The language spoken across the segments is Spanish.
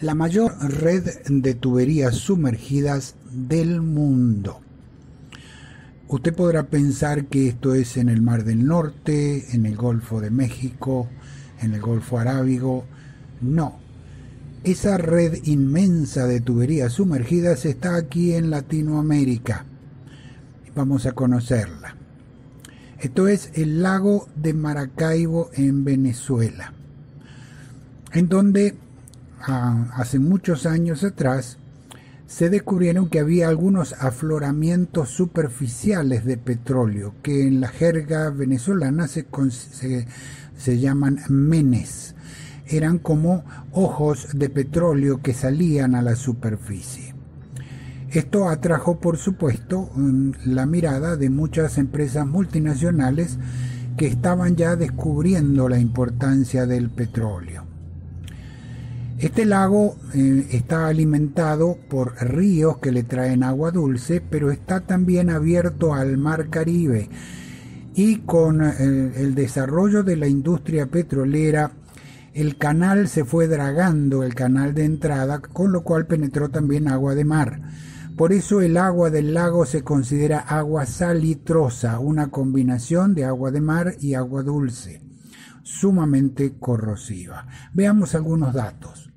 la mayor red de tuberías sumergidas del mundo. Usted podrá pensar que esto es en el Mar del Norte, en el Golfo de México, en el Golfo Arábigo. No. Esa red inmensa de tuberías sumergidas está aquí en Latinoamérica. Vamos a conocerla. Esto es el lago de Maracaibo en Venezuela, en donde Ah, hace muchos años atrás, se descubrieron que había algunos afloramientos superficiales de petróleo, que en la jerga venezolana se, se, llaman menes. Eran como ojos de petróleo que salían a la superficie. Esto atrajo, por supuesto, la mirada de muchas empresas multinacionales que estaban ya descubriendo la importancia del petróleo. Este lago eh, está alimentado por ríos que le traen agua dulce, pero está también abierto al mar Caribe. Y con eh, el desarrollo de la industria petrolera, el canal se fue dragando, el canal de entrada, con lo cual penetró también agua de mar. Por eso el agua del lago se considera agua salitrosa, una combinación de agua de mar y agua dulce, sumamente corrosiva. Veamos algunos datos.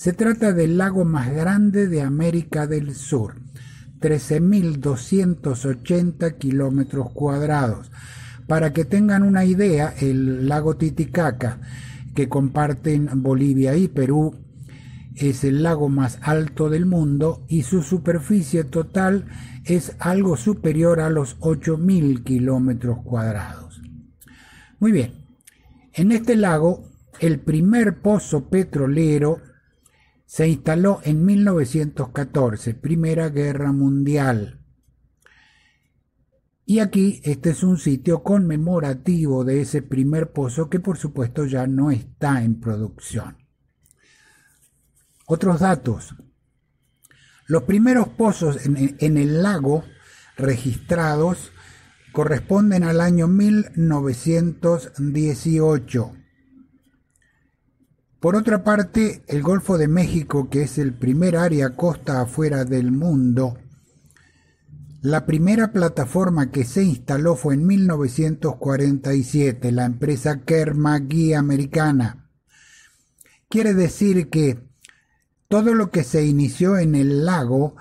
Se trata del lago más grande de América del Sur, 13.280 kilómetros cuadrados. Para que tengan una idea, el lago Titicaca, que comparten Bolivia y Perú, es el lago más alto del mundo y su superficie total es algo superior a los 8.000 kilómetros cuadrados. Muy bien, en este lago el primer pozo petrolero se instaló en 1914, Primera Guerra Mundial. Y aquí este es un sitio conmemorativo de ese primer pozo que por supuesto ya no está en producción. Otros datos. Los primeros pozos en, el lago registrados corresponden al año 1918. Por otra parte, el Golfo de México, que es el primer área costa afuera del mundo, la primera plataforma que se instaló fue en 1947, la empresa Kermagui americana. Quiere decir que todo lo que se inició en el lago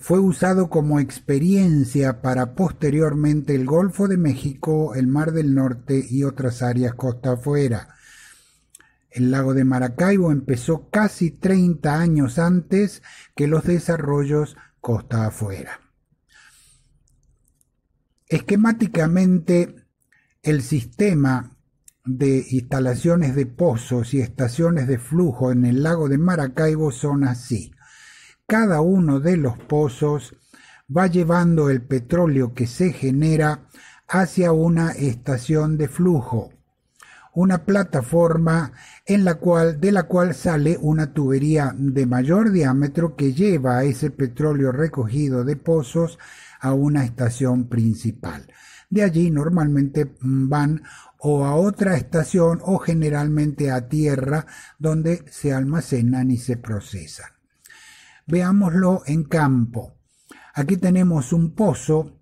fue usado como experiencia para posteriormente el Golfo de México, el Mar del Norte y otras áreas costa afuera. El lago de Maracaibo empezó casi 30 años antes que los desarrollos costa afuera. Esquemáticamente, el sistema de instalaciones de pozos y estaciones de flujo en el lago de Maracaibo son así. Cada uno de los pozos va llevando el petróleo que se genera hacia una estación de flujo una plataforma en la cual, de la cual sale una tubería de mayor diámetro que lleva ese petróleo recogido de pozos a una estación principal. De allí normalmente van o a otra estación o generalmente a tierra donde se almacenan y se procesan. Veámoslo en campo. Aquí tenemos un pozo,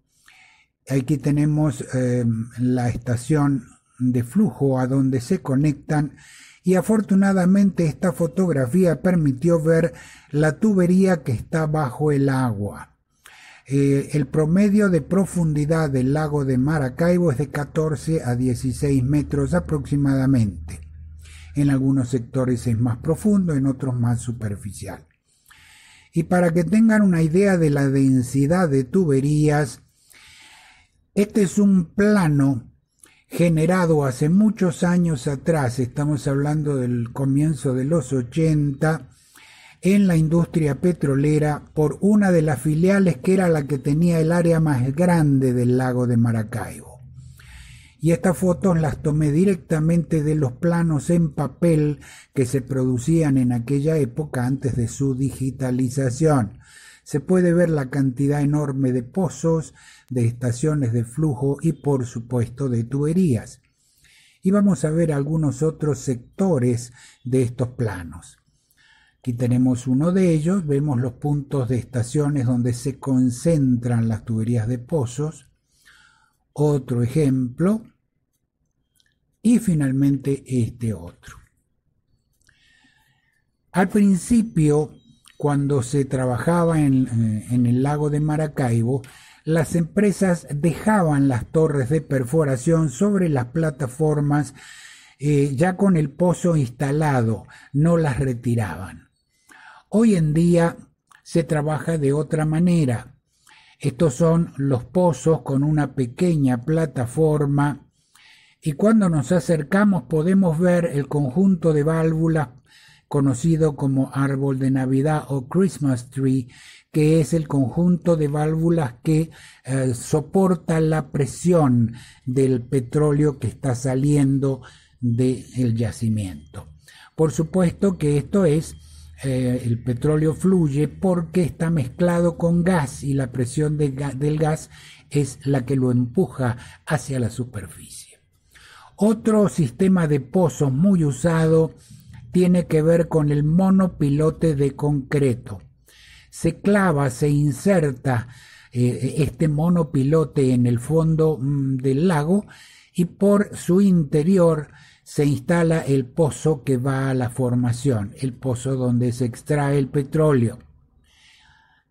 aquí tenemos eh, la estación de flujo a donde se conectan y afortunadamente esta fotografía permitió ver la tubería que está bajo el agua. Eh, el promedio de profundidad del lago de Maracaibo es de 14 a 16 metros aproximadamente. En algunos sectores es más profundo, en otros más superficial. Y para que tengan una idea de la densidad de tuberías, este es un plano generado hace muchos años atrás, estamos hablando del comienzo de los 80, en la industria petrolera por una de las filiales que era la que tenía el área más grande del lago de Maracaibo. Y estas fotos las tomé directamente de los planos en papel que se producían en aquella época antes de su digitalización. Se puede ver la cantidad enorme de pozos, de estaciones de flujo y por supuesto de tuberías. Y vamos a ver algunos otros sectores de estos planos. Aquí tenemos uno de ellos, vemos los puntos de estaciones donde se concentran las tuberías de pozos. Otro ejemplo. Y finalmente este otro. Al principio, cuando se trabajaba en, eh, en el lago de Maracaibo, las empresas dejaban las torres de perforación sobre las plataformas eh, ya con el pozo instalado, no las retiraban. Hoy en día se trabaja de otra manera. Estos son los pozos con una pequeña plataforma y cuando nos acercamos podemos ver el conjunto de válvulas conocido como árbol de Navidad o Christmas tree, que es el conjunto de válvulas que eh, soporta la presión del petróleo que está saliendo del yacimiento. Por supuesto que esto es eh, el petróleo fluye porque está mezclado con gas y la presión del gas es la que lo empuja hacia la superficie. Otro sistema de pozos muy usado tiene que ver con el monopilote de concreto. Se clava, se inserta eh, este monopilote en el fondo mm, del lago y por su interior se instala el pozo que va a la formación, el pozo donde se extrae el petróleo.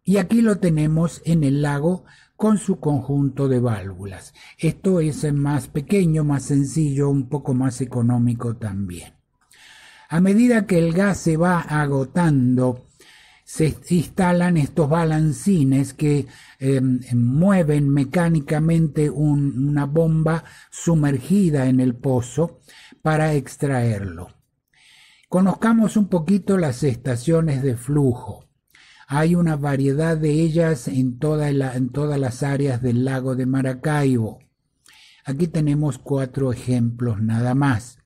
Y aquí lo tenemos en el lago con su conjunto de válvulas. Esto es más pequeño, más sencillo, un poco más económico también. A medida que el gas se va agotando, se instalan estos balancines que em, mueven mecánicamente una bomba sumergida en el pozo para extraerlo. Conozcamos un poquito las estaciones de flujo. Hay una variedad de ellas en todas las áreas del lago de Maracaibo. Aquí tenemos cuatro ejemplos nada más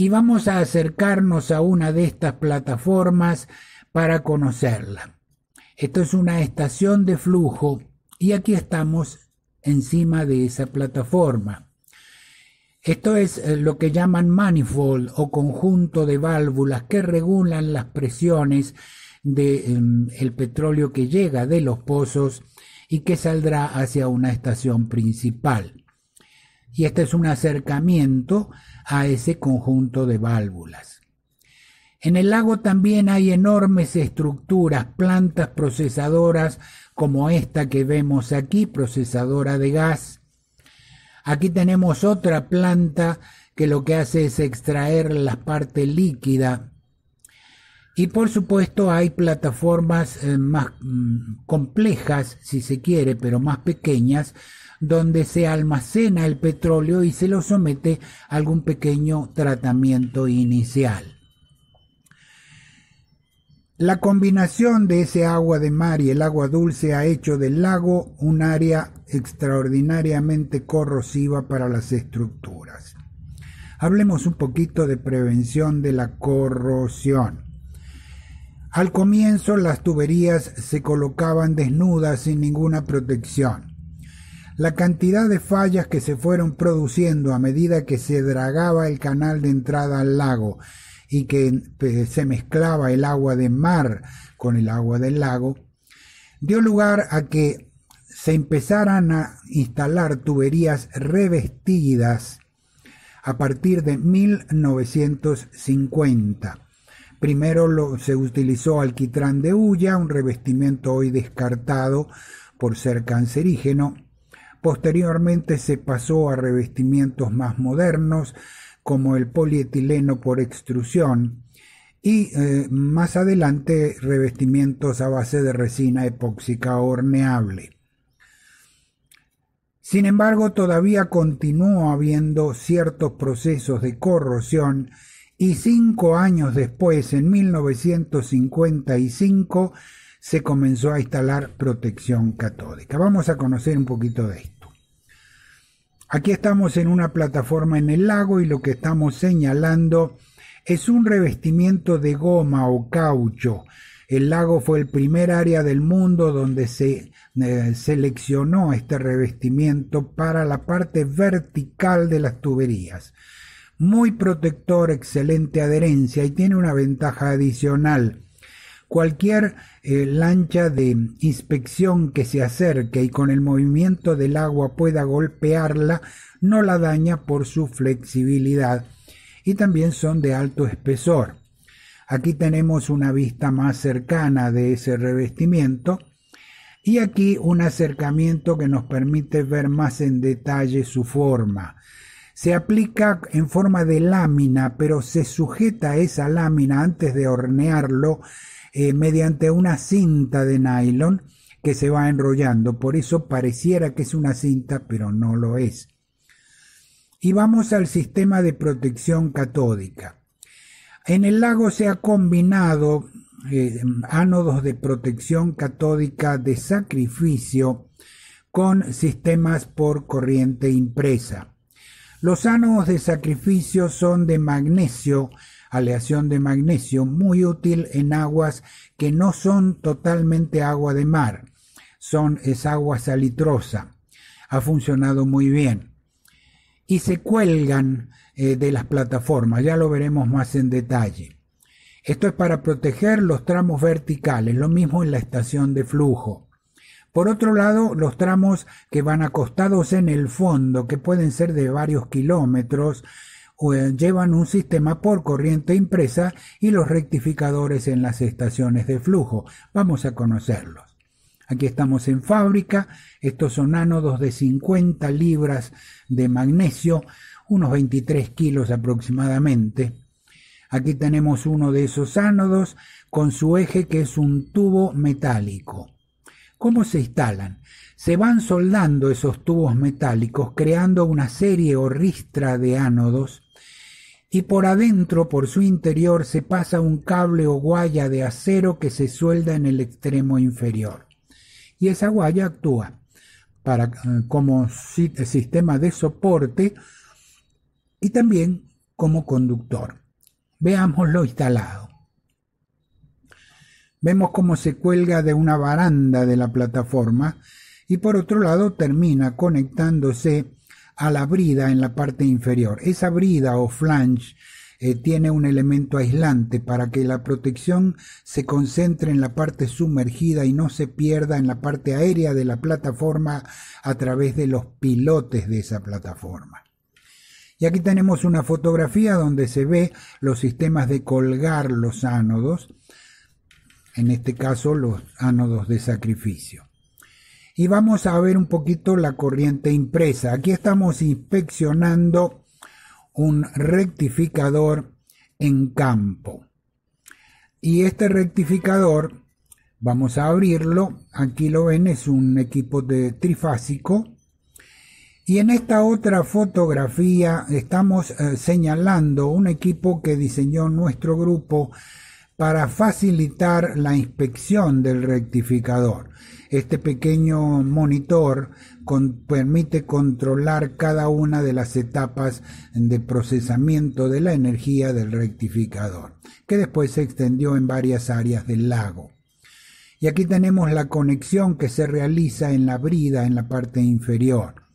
y vamos a acercarnos a una de estas plataformas para conocerla. Esto es una estación de flujo y aquí estamos encima de esa plataforma. Esto es eh, lo que llaman manifold o conjunto de válvulas que regulan las presiones del de, em, el petróleo que llega de los pozos y que saldrá hacia una estación principal. Y este es un acercamiento a ese conjunto de válvulas. En el lago también hay enormes estructuras, plantas procesadoras como esta que vemos aquí, procesadora de gas. Aquí tenemos otra planta que lo que hace es extraer la parte líquida. Y por supuesto hay plataformas eh, más mm, complejas, si se quiere, pero más pequeñas, donde se almacena el petróleo y se lo somete a algún pequeño tratamiento inicial. La combinación de ese agua de mar y el agua dulce ha hecho del lago un área extraordinariamente corrosiva para las estructuras. Hablemos un poquito de prevención de la corrosión. Al comienzo las tuberías se colocaban desnudas sin ninguna protección. La cantidad de fallas que se fueron produciendo a medida que se dragaba el canal de entrada al lago y que pues, se mezclaba el agua de mar con el agua del lago, dio lugar a que se empezaran a instalar tuberías revestidas a partir de 1950. Primero se utilizó alquitrán de hulla, un revestimiento hoy descartado por ser cancerígeno, Posteriormente se pasó a revestimientos más modernos, como el polietileno por extrusión, y eh, más adelante revestimientos a base de resina epóxica horneable. Sin embargo, todavía continuó habiendo ciertos procesos de corrosión y cinco años después, en 1955, se comenzó a instalar protección catódica. Vamos a conocer un poquito de esto. Aquí estamos en una plataforma en el lago y lo que estamos señalando es un revestimiento de goma o caucho. El lago fue el primer área del mundo donde se eh, seleccionó este revestimiento para la parte vertical de las tuberías muy protector, excelente adherencia y tiene una ventaja adicional. Cualquier eh, lancha de inspección que se acerque y con el movimiento del agua pueda golpearla no la daña por su flexibilidad y también son de alto espesor. Aquí tenemos una vista más cercana de ese revestimiento y aquí un acercamiento que nos permite ver más en detalle su forma. Se aplica en forma de lámina, pero se sujeta esa lámina antes de hornearlo eh, mediante una cinta de nylon que se va enrollando. Por eso pareciera que es una cinta, pero no lo es. Y vamos al sistema de protección catódica. En el lago se ha combinado eh, ánodos de protección catódica de sacrificio con sistemas por corriente impresa. Los ánodos de sacrificio son de magnesio aleación de magnesio muy útil en aguas que no son totalmente agua de mar, son es agua salitrosa. Ha funcionado muy bien. Y se cuelgan eh, de las plataformas, ya lo veremos más en detalle. Esto es para proteger los tramos verticales, lo mismo en la estación de flujo. Por otro lado, los tramos que van acostados en el fondo, que pueden ser de varios kilómetros, eh, llevan un sistema por corriente impresa y los rectificadores en las estaciones de flujo. Vamos a conocerlos. Aquí estamos en fábrica, estos son ánodos de 50 libras de magnesio, unos 23 kilos aproximadamente. Aquí tenemos uno de esos ánodos con su eje que es un tubo metálico. ¿Cómo se instalan? Se van soldando esos tubos metálicos creando una serie o ristra de ánodos y por adentro, por su interior, se pasa un cable o guaya de acero que se suelda en el extremo inferior. Y esa guaya actúa eh, como eh, sistema de soporte y también como conductor. Veámoslo instalado. Vemos cómo se cuelga de una baranda de la plataforma y por otro lado termina conectándose a la brida en la parte inferior. Esa brida o flange eh, tiene un elemento aislante para que la protección se concentre en la parte sumergida y no se pierda en la parte aérea de la plataforma a través de los pilotes de esa plataforma. Y aquí tenemos una fotografía donde se ve los sistemas de colgar los ánodos, en este caso los ánodos de sacrificio y vamos a ver un poquito la corriente impresa. Aquí estamos inspeccionando un rectificador en campo. Y este rectificador, vamos a abrirlo, aquí lo ven, es un equipo de trifásico. Y en esta otra fotografía estamos eh, señalando un equipo que diseñó nuestro grupo para facilitar la inspección del rectificador. Este pequeño monitor permite controlar cada una de las etapas de procesamiento de la energía del rectificador, que después se extendió en varias áreas del lago. Y aquí tenemos la conexión que se realiza en la brida en la parte inferior.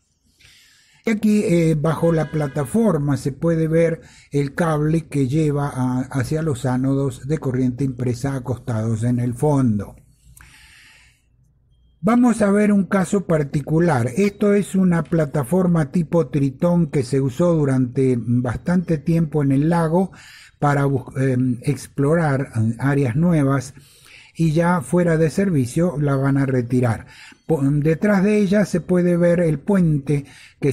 Y aquí eh, bajo la plataforma se puede ver el cable que lleva hacia los ánodos de corriente impresa acostados en el fondo. Vamos a ver un caso particular. Esto es una plataforma tipo tritón que se usó durante bastante tiempo en el lago para em, explorar áreas nuevas y ya fuera de servicio la van a retirar. Detrás de ella se puede ver el puente que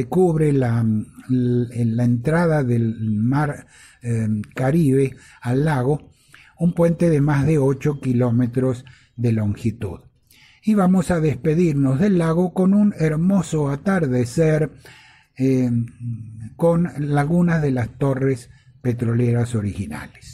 eh, cubre la, entrada del mar em, Caribe al lago, un puente de más de 8 kilómetros de longitud. Y vamos a despedirnos del lago con un hermoso atardecer em, con lagunas de las torres petroleras originales.